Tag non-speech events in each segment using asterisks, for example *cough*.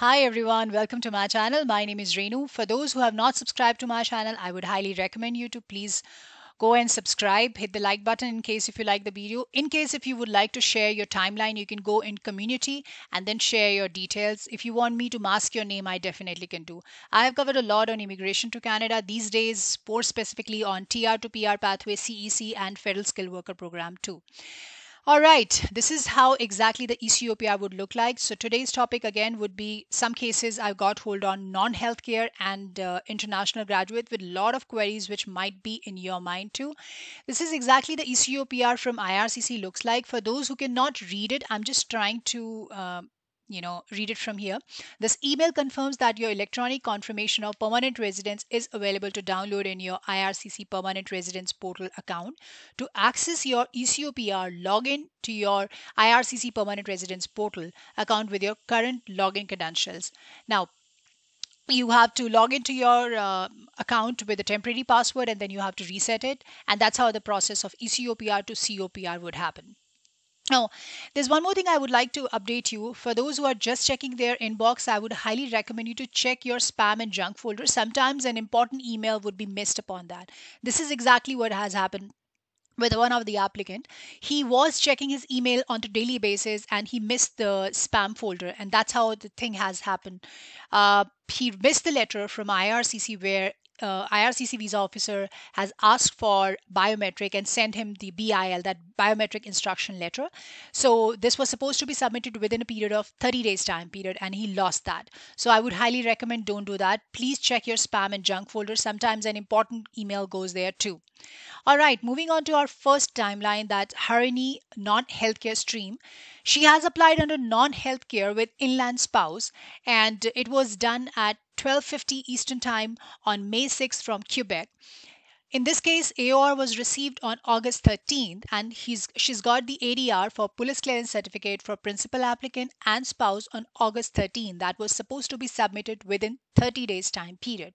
Hi everyone, welcome to my channel. My name is Renu. For those who have not subscribed to my channel, I would highly recommend you to please go and subscribe hit the like button in case if you like the video in case if you would like to share your timeline you can go in community and then share your details if you want me to mask your name i definitely can do i have covered a lot on immigration to canada these days more specifically on tr to pr pathway cec and federal skill worker program too all right, this is how exactly the ECOPR would look like. So today's topic again would be some cases I've got hold on non-healthcare and uh, international graduate with a lot of queries which might be in your mind too. This is exactly the ECOPR from IRCC looks like. For those who cannot read it, I'm just trying to uh, you know, read it from here. This email confirms that your electronic confirmation of permanent residence is available to download in your IRCC permanent residence portal account. To access your ECOPR, log in to your IRCC permanent residence portal account with your current login credentials. Now, you have to log into your uh, account with a temporary password and then you have to reset it. And that's how the process of ECOPR to COPR would happen. Now, there's one more thing I would like to update you. For those who are just checking their inbox, I would highly recommend you to check your spam and junk folder. Sometimes an important email would be missed upon that. This is exactly what has happened with one of the applicant he was checking his email on a daily basis and he missed the spam folder and that's how the thing has happened uh, he missed the letter from ircc where uh, IRCC visa officer has asked for biometric and sent him the BIL, that biometric instruction letter. So this was supposed to be submitted within a period of 30 days time period and he lost that. So I would highly recommend don't do that. Please check your spam and junk folder. Sometimes an important email goes there too. All right, moving on to our first timeline That Harini non-healthcare stream. She has applied under non-healthcare with inland spouse and it was done at 12.50 Eastern Time on May 6 from Quebec. In this case, AOR was received on August 13th, and he's, she's got the ADR for police clearance certificate for principal applicant and spouse on August 13th. That was supposed to be submitted within 30 days time period.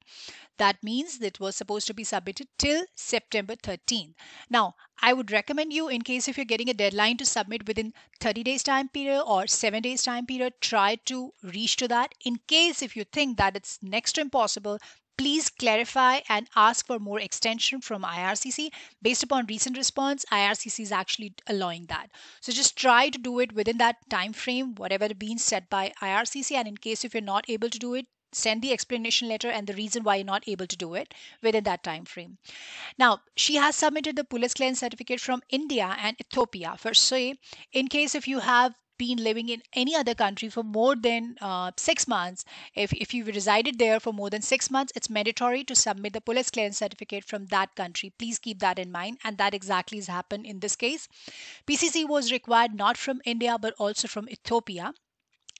That means it was supposed to be submitted till September 13th. Now, I would recommend you in case if you're getting a deadline to submit within 30 days time period or 7 days time period, try to reach to that. In case if you think that it's next to impossible, Please clarify and ask for more extension from IRCC. Based upon recent response, IRCC is actually allowing that. So just try to do it within that time frame, whatever being set by IRCC. And in case if you're not able to do it, send the explanation letter and the reason why you're not able to do it within that time frame. Now, she has submitted the police clearance certificate from India and Ethiopia for say in case if you have been living in any other country for more than uh, six months, if, if you've resided there for more than six months, it's mandatory to submit the police clearance certificate from that country. Please keep that in mind. And that exactly has happened in this case. PCC was required not from India, but also from Ethiopia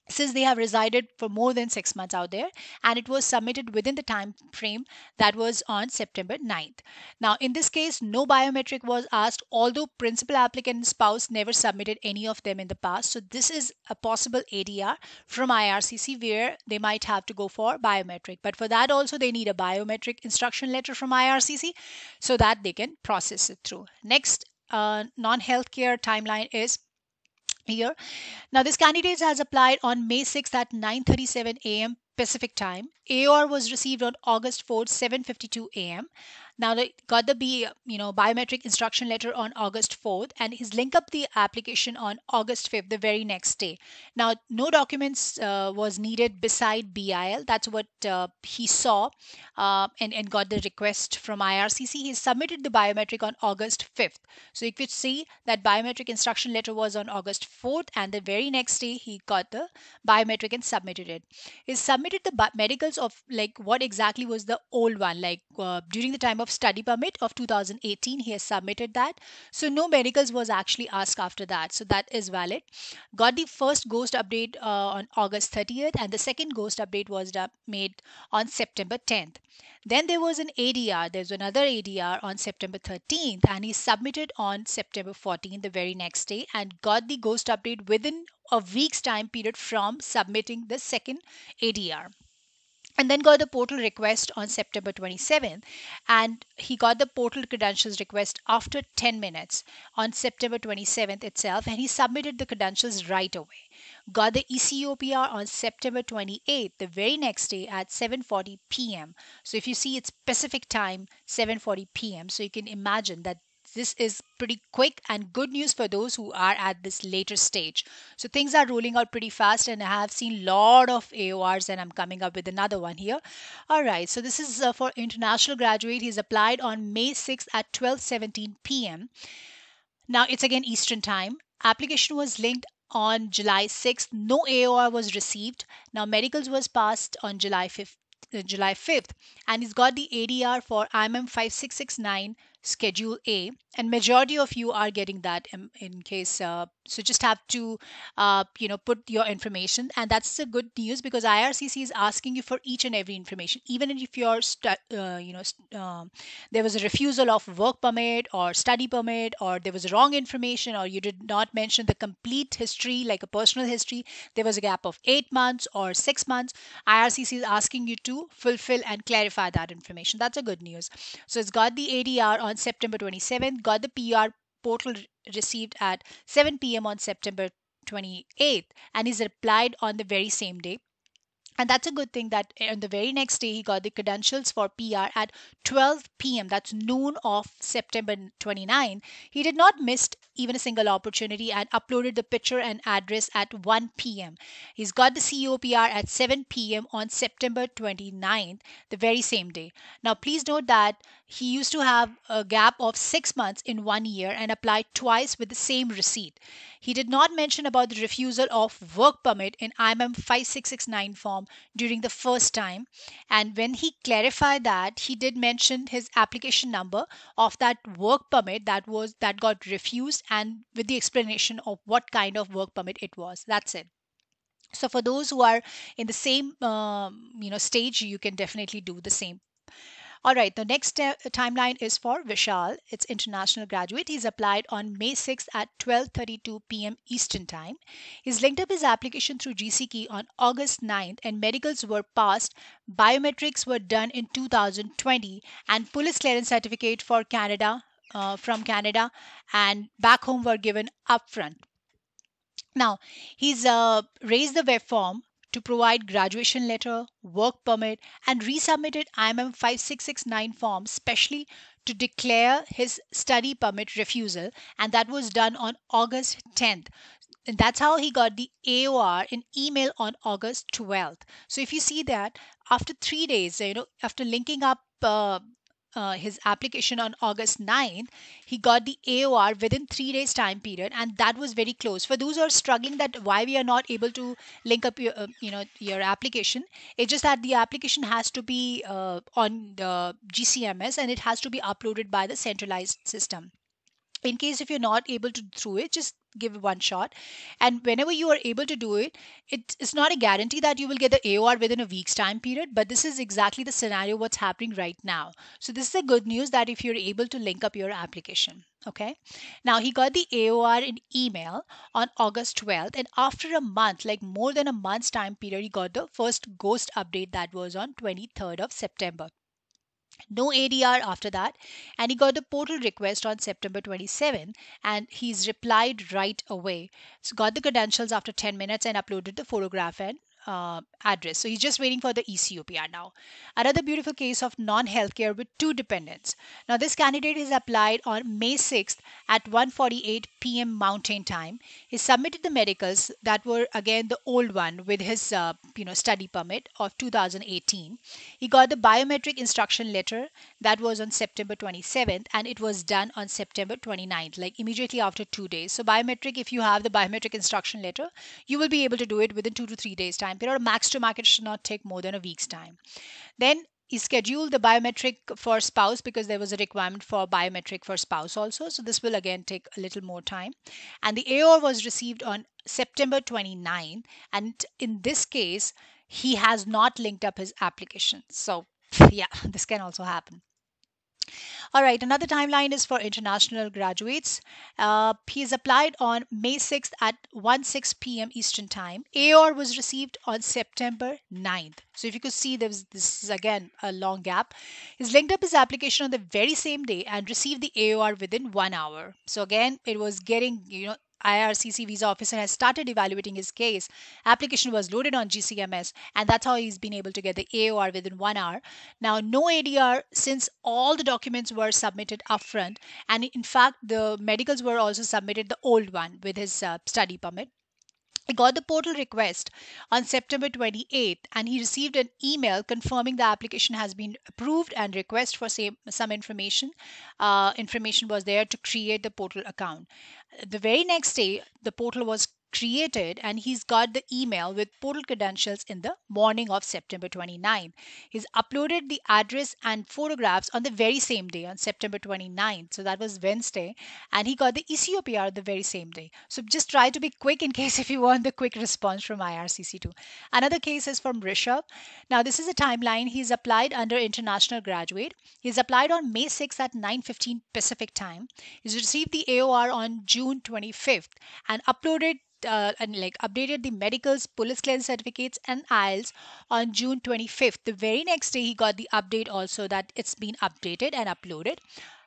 since they have resided for more than six months out there and it was submitted within the time frame that was on september 9th now in this case no biometric was asked although principal applicant and spouse never submitted any of them in the past so this is a possible adr from ircc where they might have to go for biometric but for that also they need a biometric instruction letter from ircc so that they can process it through next uh, non-healthcare timeline is here. Now, this candidate has applied on May 6th at 9:37 a.m. Pacific time. AOR was received on August 4th, 7:52 a.m. Now they got the B, you know, biometric instruction letter on August 4th, and he's linked up the application on August 5th, the very next day. Now no documents uh, was needed beside BIL. That's what uh, he saw, uh, and and got the request from IRCC. He submitted the biometric on August 5th. So you could see that biometric instruction letter was on August 4th, and the very next day he got the biometric and submitted it. His sub submitted the medicals of like what exactly was the old one like uh, during the time of study permit of 2018 he has submitted that so no medicals was actually asked after that so that is valid got the first ghost update uh, on august 30th and the second ghost update was made on september 10th then there was an ADR. There's another ADR on September 13th, and he submitted on September 14th, the very next day, and got the ghost update within a week's time period from submitting the second ADR and then got the portal request on September 27th. And he got the portal credentials request after 10 minutes on September 27th itself, and he submitted the credentials right away. Got the ECOPR on September 28th, the very next day at 7:40 p.m. So if you see it's Pacific time, 7:40 p.m. So you can imagine that this is pretty quick and good news for those who are at this later stage. So things are rolling out pretty fast and I have seen a lot of AORs and I'm coming up with another one here. All right, so this is uh, for international graduate. He's applied on May 6th at 12:17 p.m. Now it's again Eastern time. Application was linked on July 6th. No AOR was received. Now medicals was passed on July 5th. Uh, July 5th and he's got the ADR for IMM 5669 Schedule A, and majority of you are getting that in, in case. Uh, so just have to, uh, you know, put your information, and that's the good news because IRCC is asking you for each and every information, even if you're, uh, you know, um, there was a refusal of work permit or study permit, or there was wrong information, or you did not mention the complete history, like a personal history. There was a gap of eight months or six months. IRCC is asking you to fulfill and clarify that information. That's a good news. So it's got the ADR on on September 27th, got the PR portal received at 7 p.m. on September 28th, and is replied on the very same day. And that's a good thing that eh, on the very next day he got the credentials for PR at 12 p.m. That's noon of September 29. He did not miss even a single opportunity and uploaded the picture and address at 1 p.m. He's got the CEO PR at 7 p.m. on September 29th, the very same day. Now, please note that he used to have a gap of six months in one year and applied twice with the same receipt. He did not mention about the refusal of work permit in IMM 5669 form during the first time. And when he clarified that, he did mention his application number of that work permit that was that got refused and with the explanation of what kind of work permit it was. That's it. So for those who are in the same um, you know stage, you can definitely do the same. All right, the next timeline is for Vishal. It's international graduate. He's applied on May 6th at 12:32 p.m. Eastern Time. He's linked up his application through GCKey on August 9th and medicals were passed, biometrics were done in 2020 and police clearance certificate for Canada uh, from Canada and back home were given upfront. Now, he's uh, raised the web form to provide graduation letter, work permit, and resubmitted IMM 5669 form specially to declare his study permit refusal, and that was done on August 10th. And that's how he got the AOR in email on August 12th. So if you see that after three days, you know, after linking up uh, uh, his application on August 9th, he got the AOR within three days time period, and that was very close. For those who are struggling, that why we are not able to link up your, uh, you know, your application, it's just that the application has to be uh, on the GCMS and it has to be uploaded by the centralized system in case if you're not able to through it just give one shot and whenever you are able to do it it's not a guarantee that you will get the aor within a week's time period but this is exactly the scenario what's happening right now so this is the good news that if you're able to link up your application okay now he got the aor in email on august 12th and after a month like more than a month's time period he got the first ghost update that was on 23rd of september no ADR after that. And he got the portal request on September 27, and he's replied right away. So got the credentials after 10 minutes and uploaded the photograph and uh, address. So he's just waiting for the ECOPR now. Another beautiful case of non-healthcare with two dependents. Now this candidate has applied on May 6th at 1:48 p.m. Mountain Time. He submitted the medicals that were again the old one with his uh, you know study permit of 2018. He got the biometric instruction letter that was on September 27th and it was done on September 29th, like immediately after two days. So biometric, if you have the biometric instruction letter, you will be able to do it within two to three days time time period. Max to market should not take more than a week's time. Then schedule the biometric for spouse because there was a requirement for biometric for spouse also. So this will again take a little more time. And the AOR was received on September 29. And in this case, he has not linked up his application. So *laughs* yeah, this can also happen. All right, another timeline is for international graduates. Uh, he's applied on May 6th at 1 6 p.m. Eastern Time. AOR was received on September 9th. So if you could see, there was, this is again a long gap. He's linked up his application on the very same day and received the AOR within one hour. So again, it was getting, you know, IRCC visa officer has started evaluating his case. Application was loaded on GCMS, and that's how he's been able to get the AOR within one hour. Now, no ADR since all the documents were submitted upfront, and in fact, the medicals were also submitted the old one with his uh, study permit. He got the portal request on September 28th, and he received an email confirming the application has been approved and request for some information. Uh, information was there to create the portal account. The very next day, the portal was created and he's got the email with portal credentials in the morning of September 29. He's uploaded the address and photographs on the very same day on September 29. So that was Wednesday and he got the ECOPR the very same day. So just try to be quick in *laughs* case if you want the quick response from IRCC2. Another case is from Rishabh. Now this is a timeline. He's applied under international graduate. He's applied on May 6 at 9:15 Pacific time. He's received the AOR on June 25th and uploaded uh, and like updated the medicals, police clearance certificates, and IELTS on June 25th. The very next day, he got the update also that it's been updated and uploaded.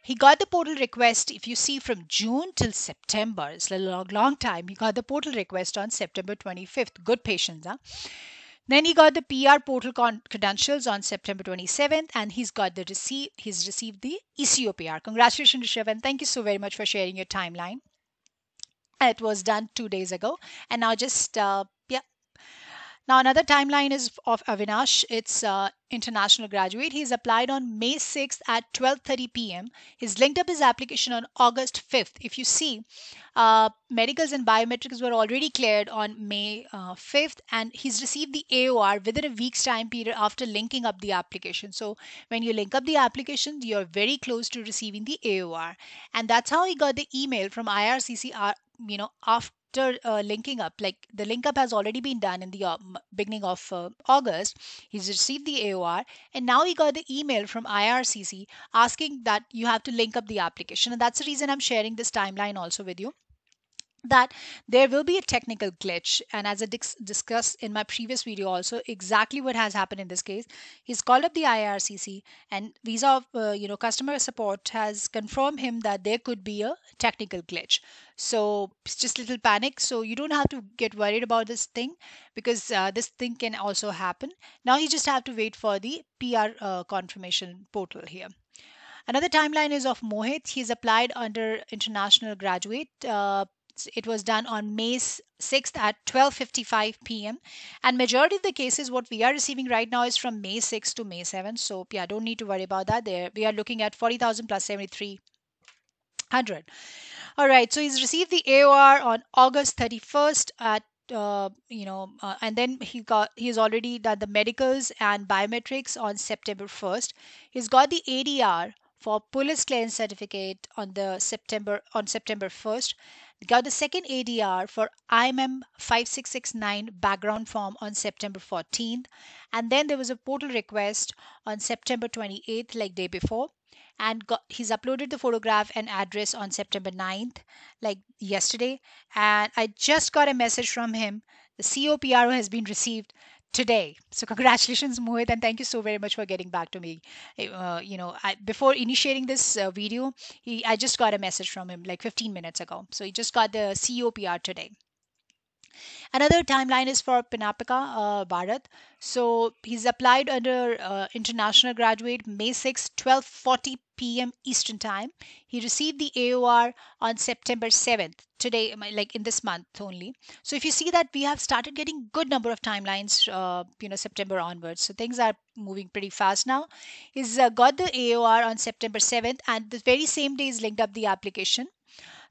He got the portal request, if you see, from June till September. It's a long, long time. He got the portal request on September 25th. Good patience, huh? Then he got the PR portal credentials on September 27th, and he's got the receipt. He's received the ECO PR. Congratulations, Rishabh, and thank you so very much for sharing your timeline. It was done two days ago. And now just, uh, yeah. Now another timeline is of Avinash. It's uh, international graduate. He's applied on May 6th at 12:30 p.m. He's linked up his application on August 5th. If you see, uh, medicals and biometrics were already cleared on May uh, 5th, and he's received the AOR within a week's time period after linking up the application. So when you link up the application, you're very close to receiving the AOR, and that's how he got the email from IRCC you know, after uh, linking up, like the link up has already been done in the uh, beginning of uh, August. He's received the AOR, and now he got the email from IRCC asking that you have to link up the application. And that's the reason I'm sharing this timeline also with you that there will be a technical glitch. And as I dis- discussed in my previous video, also exactly what has happened in this case, he's called up the IRCC, and Visa, uh, you know, customer support has confirmed him that there could be a technical glitch. So it's just little panic. So you don't have to get worried about this thing because uh, this thing can also happen. Now you just have to wait for the PR uh, confirmation portal here. Another timeline is of Mohit. He's applied under international graduate uh, it was done on May 6th at 12:55 p.m. And majority of the cases what we are receiving right now is from May 6th to May 7th. So yeah, don't need to worry about that. There we are looking at 40,000 plus plus seventy three All right, so he's received the AOR on August 31st at uh, you know, uh, and then he got he's already done the medicals and biometrics on September 1st. He's got the ADR for police clearance certificate on the September on September 1st, got the second ADR for IMM 5669 background form on September 14th. And then there was a portal request on September 28th, like day before. And got, he's uploaded the photograph and address on September 9th, like yesterday. And I just got a message from him. The COPRO has been received today. So congratulations, Mohit, and thank you so very much for getting back to me. Eh, uh, you know, I, before initiating this uh, video, he, I just got a message from him like 15 minutes ago. So he just got the C O P R today. Another timeline is for Pinapika uh, Bharat. So he's applied under uh, international graduate May 6, 12:40 p.m. Eastern Time. He received the AOR on September 7th, today, um, like in this month only. So if you see that we have started getting good number of timelines, uh, you know, September onwards. So things are moving pretty fast now. He's uh, got the AOR on September 7th, and the very same day is linked up the application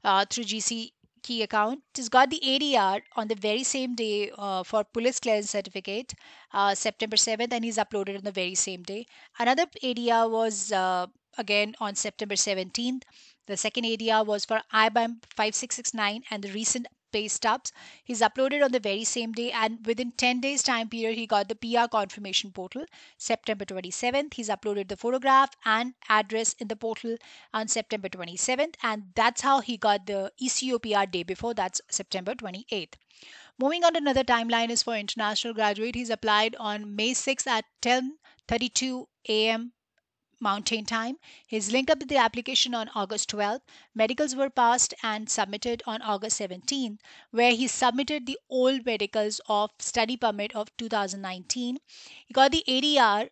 uh, through GC key account. It has got the ADR on the very same day uh, for police clearance certificate, uh, September 7th, and he's uploaded on the very same day. Another ADR was uh, again on September 17th. The second ADR was for IBAM 5669 and the recent pay stubs. He's uploaded on the very same day, and within 10 days time period, he got the PR confirmation portal. September 27th, he's uploaded the photograph and address in the portal on September 27th, and that's how he got the ECO PR day before. That's September 28th. Moving on to another timeline is for international graduate. He's applied on May 6th at 10:32 a.m. Mountain Time, his link up with the application on August twelfth. Medicals were passed and submitted on August seventeenth, where he submitted the old medicals of study permit of 2019. He got the ADR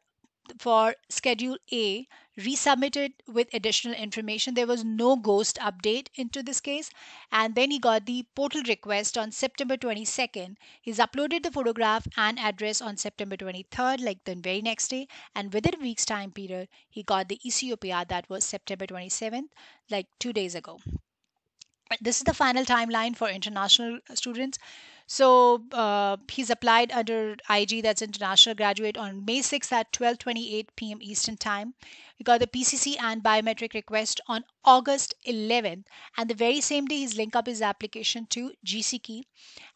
for Schedule A, resubmitted with additional information. There was no ghost update into this case. And then he got the portal request on September 22nd. He's uploaded the photograph and address on September 23rd, like the very next day. And within a week's time period, he got the ECOPR that was September 27th, like two days ago. This is the final timeline for international students. So uh, he's applied under IG, that's International Graduate, on May 6th at 12:28 p.m. Eastern Time. He got the PCC and biometric request on August 11th, and the very same day he's linked up his application to GC Key,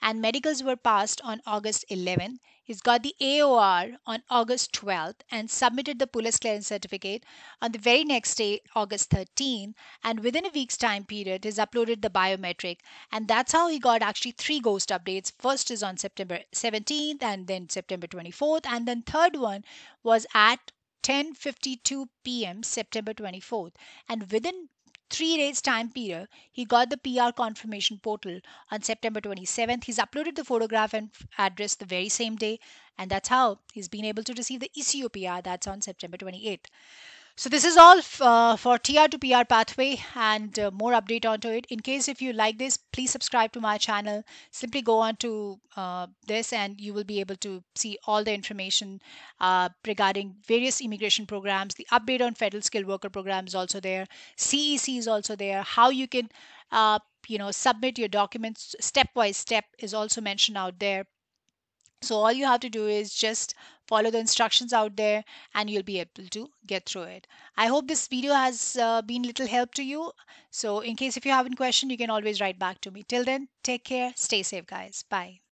and medicals were passed on August 11th. He's got the AOR on August 12th and submitted the police clearance certificate on the very next day, August 13th. And within a week's time period, he's uploaded the biometric. And that's how he got actually three ghost updates its first is on September 17th and then September 24th and then third one was at 10:52 p.m. September 24th and within 3 days time period he got the PR confirmation portal on September 27th he's uploaded the photograph and address the very same day and that's how he's been able to receive the ECO PR that's on September 28th so this is all uh, for TR to PR pathway and uh, more update onto it. In case if you like this, please subscribe to my channel. Simply go on to uh, this and you will be able to see all the information uh, regarding various immigration programs. The update on federal skilled worker program is also there. CEC is also there. How you can uh, you know submit your documents step by step is also mentioned out there. So all you have to do is just follow the instructions out there and you'll be able to get through it i hope this video has uh, been little help to you so in case if you have any question you can always write back to me till then take care stay safe guys bye